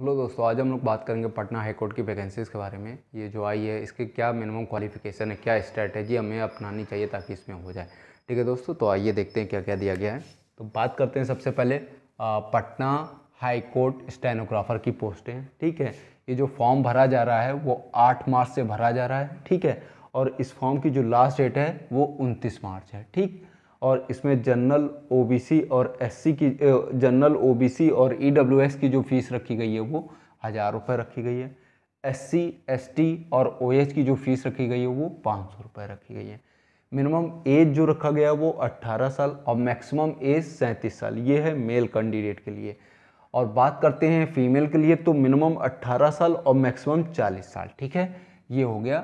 hello दोस्तों आज हम लोग बात करेंगे पटना हाई कोर्ट की वैकेंसीज़ के बारे में ये जो आई है इसके क्या मिनिमम क्वालिफिकेशन है क्या स्ट्रैटेजी हमें अपनानी चाहिए ताकि इसमें हो जाए ठीक है दोस्तों तो आइए देखते हैं क्या क्या दिया गया है तो बात करते हैं सबसे पहले पटना हाई कोर्ट स्टेनोग्राफर की पोस्टें ठीक है ये जो फॉर्म भरा जा रहा है वो आठ मार्च से भरा जा रहा है ठीक है और इस फॉर्म की जो लास्ट डेट है वो उनतीस मार्च है ठीक और इसमें जनरल ओबीसी और एससी की जनरल ओबीसी और ईडब्ल्यूएस e की जो फीस रखी गई है वो हज़ार रुपये रखी गई है एससी एसटी और ओएच की जो फीस रखी गई है वो पाँच सौ रुपये रखी गई है मिनिमम एज जो रखा गया वो अट्ठारह साल और मैक्सिमम एज सैंतीस साल ये है मेल कैंडिडेट के लिए और बात करते हैं फीमेल के लिए तो मिनिमम अट्ठारह साल और मैक्सिमम चालीस साल ठीक है ये हो गया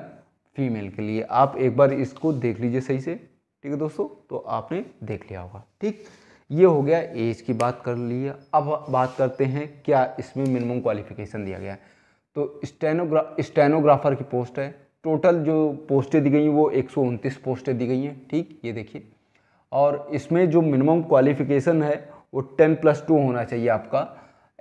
फीमेल के लिए आप एक बार इसको देख लीजिए सही से ठीक है दोस्तों तो आपने देख लिया होगा ठीक ये हो गया एज की बात कर ली अब बात करते हैं क्या इसमें मिनिमम क्वालिफिकेशन दिया गया है तो स्टेनोग्रा स्टेनोग्राफर की पोस्ट है टोटल जो पोस्टें दी गई हैं वो एक पोस्टें दी गई हैं ठीक ये देखिए और इसमें जो मिनिमम क्वालिफिकेशन है वो टेन प्लस टू होना चाहिए आपका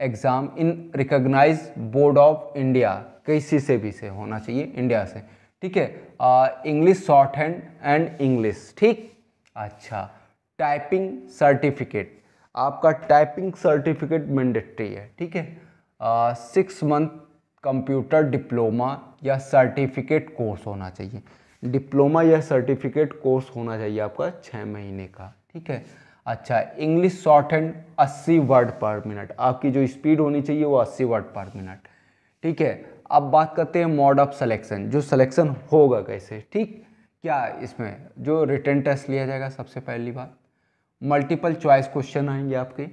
exam in recognise board of India किसी से भी से होना चाहिए इंडिया से ठीक है English short hand and English ठीक अच्छा टाइपिंग सर्टिफिकेट आपका टाइपिंग सर्टिफिकेट मैंडेटरी है ठीक है सिक्स मंथ कंप्यूटर डिप्लोमा या सर्टिफिकेट कोर्स होना चाहिए डिप्लोमा या सर्टिफिकेट कोर्स होना चाहिए आपका छः महीने का ठीक है अच्छा इंग्लिश शॉर्ट हैंड अस्सी वर्ड पर मिनट आपकी जो स्पीड होनी चाहिए वो अस्सी वर्ड पर मिनट ठीक है अब बात करते हैं मॉड ऑफ सलेक्शन जो सलेक्शन होगा कैसे ठीक क्या इसमें जो रिटर्न टेस्ट लिया जाएगा सबसे पहली बात मल्टीपल चॉइस क्वेश्चन आएंगे आपके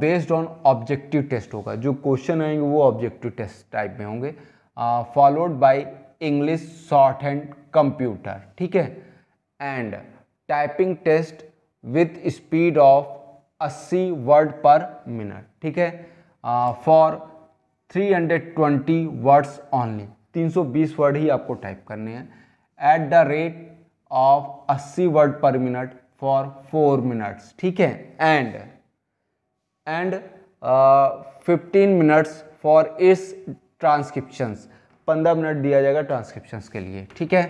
बेस्ड ऑन ऑब्जेक्टिव टेस्ट होगा जो क्वेश्चन आएंगे वो ऑब्जेक्टिव टेस्ट टाइप में होंगे followed by English short hand computer ठीक है and typing test with speed of 80 word per minute ठीक है for three hundred twenty words only तीन सौ बीस वर्ड ही आपको टाइप करने हैं एट द रेट ऑफ अस्सी word per minute for four minutes ठीक है and and fifteen minutes for इस ट्रांसक्रिप्शंस पंद्रह मिनट दिया जाएगा ट्रांसक्रिप्शंस के लिए ठीक है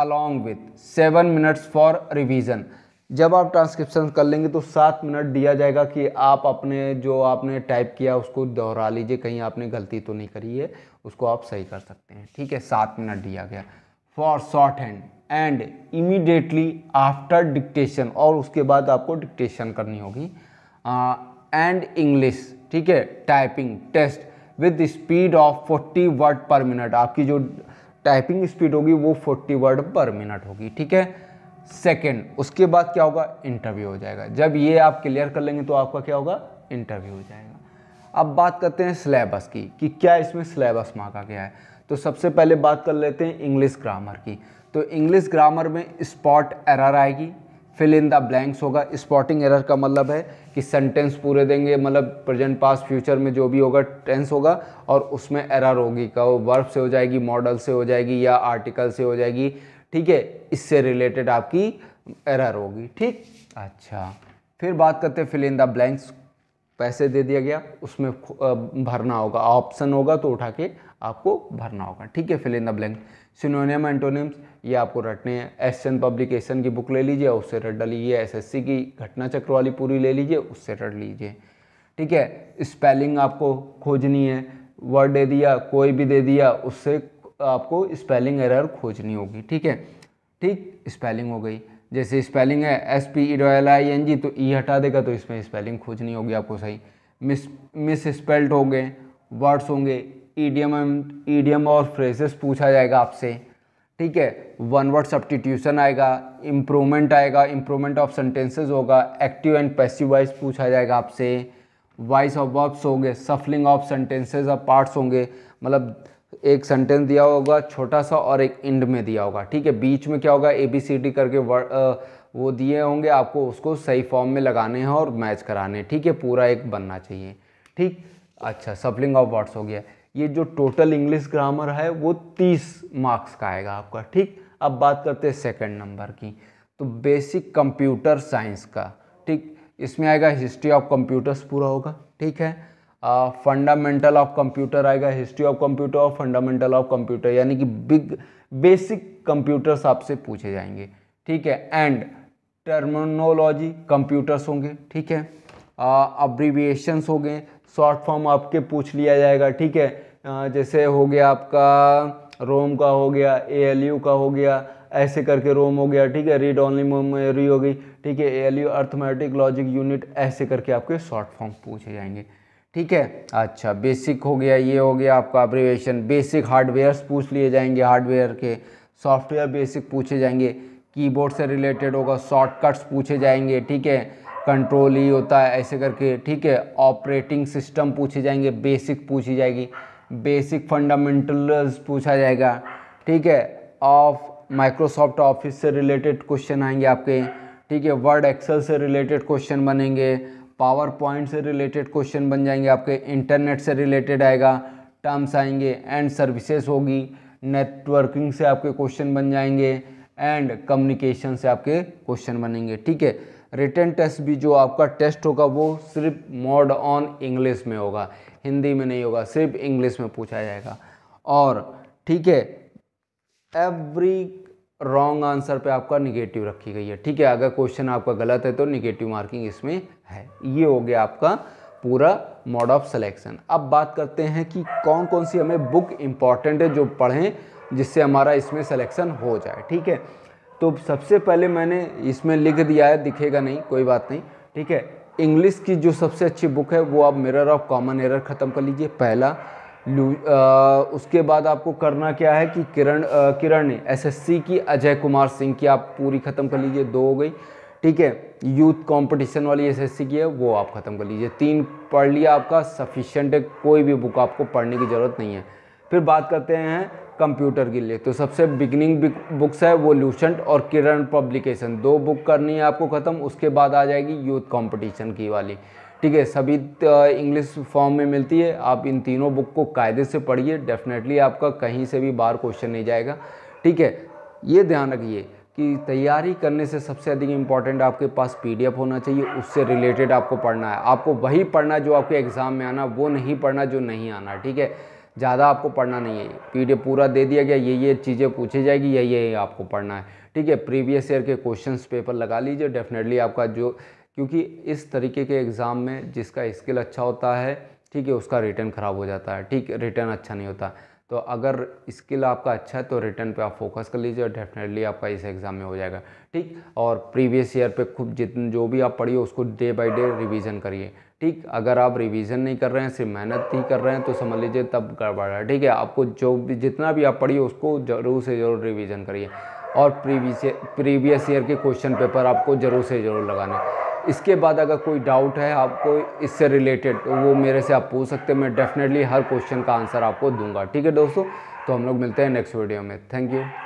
along with seven minutes for revision जब आप ट्रांसक्रिप्शन कर लेंगे तो सात मिनट दिया जाएगा कि आप अपने जो आपने टाइप किया उसको दोहरा लीजिए कहीं आपने गलती तो नहीं करी है उसको आप सही कर सकते हैं ठीक है सात मिनट दिया गया for short hand and immediately after dictation और उसके बाद आपको डिक्टेशन करनी होगी एंड इंग्लिश ठीक है typing test with speed of forty word per minute आपकी जो टाइपिंग स्पीड होगी वो फोर्टी वर्ड पर मिनट होगी ठीक है सेकेंड उसके बाद क्या होगा इंटरव्यू हो जाएगा जब ये आप क्लियर कर लेंगे तो आपका क्या होगा इंटरव्यू हो जाएगा अब बात करते हैं सिलेबस की कि क्या इसमें सिलेबस मांगा गया है तो सबसे पहले बात कर लेते हैं इंग्लिश ग्रामर की तो इंग्लिश ग्रामर में स्पॉट एरर आएगी फिल इन द ब्लैंक्स होगा स्पॉटिंग एरर का मतलब है कि सेंटेंस पूरे देंगे मतलब प्रेजेंट पास फ्यूचर में जो भी होगा टेंस होगा और उसमें एरर होगी का वो वर्ब से हो जाएगी मॉडल से हो जाएगी या आर्टिकल से हो जाएगी ठीक है इससे रिलेटेड आपकी एरर होगी ठीक अच्छा फिर बात करते हैं फिलिंग द ब्लैंक्स पैसे दे दिया गया उसमें भरना होगा ऑप्शन होगा तो उठा के आपको भरना होगा ठीक है filling the blank synonym antonyms ये आपको रटने हैं एस पब्लिकेशन की बुक ले लीजिए उससे रट लीजिए एसएससी की घटना चक्र वाली पूरी ले लीजिए उससे रट लीजिए ठीक है स्पेलिंग आपको खोजनी है वर्ड दे दिया कोई भी दे दिया उससे आपको स्पेलिंग एरर खोजनी होगी ठीक है ठीक स्पेलिंग हो गई जैसे स्पेलिंग है एस पी ई डॉयल आई एन जी तो ई e हटा देगा तो इसमें स्पेलिंग खोजनी होगी आपको सही मिस मिस स्पेल्ट हो गए वर्ड्स होंगे ईडियम ईडियम और फ्रेजेस पूछा जाएगा आपसे ठीक है वन वर्ड सब्टीट्यूशन आएगा इम्प्रूवमेंट आएगा इम्प्रूवमेंट ऑफ सेंटेंसेज होगा एक्टिव एंड पैसिव वाइस पूछा जाएगा आपसे वाइस ऑफ वर्ब्स होंगे shuffling of sentences of parts होंगे मतलब एक सेंटेंस दिया होगा छोटा सा और एक एंड में दिया होगा ठीक है बीच में क्या होगा ए बी सी डी करके वर्ड वो दिए होंगे आपको उसको सही फॉर्म में लगाने हैं और मैच कराने हैं ठीक है पूरा एक बनना चाहिए ठीक अच्छा सप्लिंग ऑफ वर्ड्स हो गया ये जो टोटल इंग्लिश ग्रामर है वो तीस मार्क्स का आएगा आपका ठीक अब बात करते हैं सेकेंड नंबर की तो बेसिक कंप्यूटर साइंस का ठीक इसमें आएगा हिस्ट्री ऑफ कंप्यूटर्स पूरा होगा ठीक है फंडामेंटल ऑफ कंप्यूटर आएगा हिस्ट्री ऑफ कंप्यूटर और फंडामेंटल ऑफ कंप्यूटर यानी कि बिग बेसिक कंप्यूटर्स आपसे पूछे जाएंगे ठीक है एंड टर्मिनोलॉजी कंप्यूटर्स होंगे ठीक है अब्रीविएशंस हो गए शॉर्ट फॉर्म आपके पूछ लिया जाएगा ठीक है आ, जैसे हो गया आपका रोम का हो गया ए का हो गया ऐसे करके रोम हो गया ठीक है रीड ऑनली मेमोरी हो गई ठीक है A L U arithmetic logic unit ऐसे करके आपके शॉर्ट फॉर्म पूछे जाएंगे ठीक है अच्छा बेसिक हो गया ये हो गया आपका अप्रिवेशन बेसिक हार्डवेयर्स पूछ लिए जाएंगे हार्डवेयर के सॉफ्टवेयर बेसिक पूछे जाएंगे कीबोर्ड से रिलेटेड होगा शॉर्टकट्स पूछे जाएंगे ठीक है कंट्रोल ही e होता है ऐसे करके ठीक है ऑपरेटिंग सिस्टम पूछे जाएंगे बेसिक पूछी जाएगी बेसिक फंडामेंटल्स पूछा जाएगा ठीक है ऑफ माइक्रोसॉफ्ट ऑफिस से रिलेटेड क्वेश्चन आएंगे आपके ठीक है वर्ड एक्सेल से रिलेटेड क्वेश्चन बनेंगे पावर पॉइंट से रिलेटेड क्वेश्चन बन जाएंगे आपके इंटरनेट से रिलेटेड आएगा टर्म्स आएंगे एंड सर्विसेज होगी नेटवर्किंग से आपके क्वेश्चन बन जाएंगे एंड कम्युनिकेशन से आपके क्वेश्चन बनेंगे ठीक है रिटर्न टेस्ट भी जो आपका टेस्ट होगा वो सिर्फ मोड ऑन इंग्लिश में होगा हिंदी में नहीं होगा सिर्फ इंग्लिश में पूछा जाएगा और ठीक है एवरी रॉन्ग आंसर पे आपका निगेटिव रखी गई है ठीक है अगर क्वेश्चन आपका गलत है तो निगेटिव मार्किंग इसमें है ये हो गया आपका पूरा मोड ऑफ सिलेक्शन अब बात करते हैं कि कौन कौन सी हमें बुक इम्पॉर्टेंट है जो पढ़ें जिससे हमारा इसमें सिलेक्शन हो जाए ठीक है तो सबसे पहले मैंने इसमें लिख दिया है दिखेगा नहीं कोई बात नहीं ठीक है इंग्लिश की जो सबसे अच्छी बुक है वो आप मिरर ऑफ कॉमन एरर ख़त्म कर लीजिए पहला लू आ, उसके बाद आपको करना क्या है कि किरण किरण ने एसएससी की अजय कुमार सिंह की आप पूरी ख़त्म कर लीजिए दो हो गई ठीक है यूथ कंपटीशन वाली एसएससी की है वो आप ख़त्म कर लीजिए तीन पढ़ लिया आपका सफिशेंट है कोई भी बुक आपको पढ़ने की ज़रूरत नहीं है फिर बात करते हैं कंप्यूटर के लिए तो सबसे बिगनिंग बुक्स है वो लूशंट और किरण पब्लिकेशन दो बुक करनी है आपको ख़त्म उसके बाद आ जाएगी यूथ कॉम्पटिशन की वाली ठीक है सभी इंग्लिश फॉर्म में मिलती है आप इन तीनों बुक को कायदे से पढ़िए डेफिनेटली आपका कहीं से भी बाहर क्वेश्चन नहीं जाएगा ठीक है ये ध्यान रखिए कि तैयारी करने से सबसे अधिक इम्पॉर्टेंट आपके पास पीडीएफ होना चाहिए उससे रिलेटेड आपको पढ़ना है आपको वही पढ़ना जो आपके एग्ज़ाम में आना वो नहीं पढ़ना जो नहीं आना ठीक है ज़्यादा आपको पढ़ना नहीं है पीडीएफ पूरा दे दिया गया ये ये चीज़ें पूछी जाएगी यही ये, ये आपको पढ़ना है ठीक है प्रीवियस ईयर के क्वेश्चंस पेपर लगा लीजिए डेफिनेटली आपका जो क्योंकि इस तरीके के एग्ज़ाम में जिसका स्किल अच्छा होता है ठीक है उसका रिटर्न ख़राब हो जाता है ठीक रिटर्न अच्छा नहीं होता तो अगर स्किल आपका अच्छा है तो रिटर्न पे आप फोकस कर लीजिए और डेफिनेटली आपका इस एग्ज़ाम में हो जाएगा ठीक और प्रीवियस ईयर पे खूब जितने जो भी आप पढ़िए उसको डे बाय डे रिवीजन करिए ठीक अगर आप रिवीजन नहीं कर रहे हैं सिर्फ मेहनत ही कर रहे हैं तो समझ लीजिए तब गड़बड़ है ठीक है आपको जो भी जितना भी आप पढ़िए उसको ज़रूर से ज़रूर रिविज़न करिए और प्रीवियस प्रीवियस ईयर के क्वेश्चन पेपर आपको ज़रूर से ज़रूर लगाने इसके बाद अगर कोई डाउट है आपको इससे रिलेटेड तो वो मेरे से आप पूछ सकते हैं मैं डेफिनेटली हर क्वेश्चन का आंसर आपको दूंगा ठीक है दोस्तों तो हम लोग मिलते हैं नेक्स्ट वीडियो में थैंक यू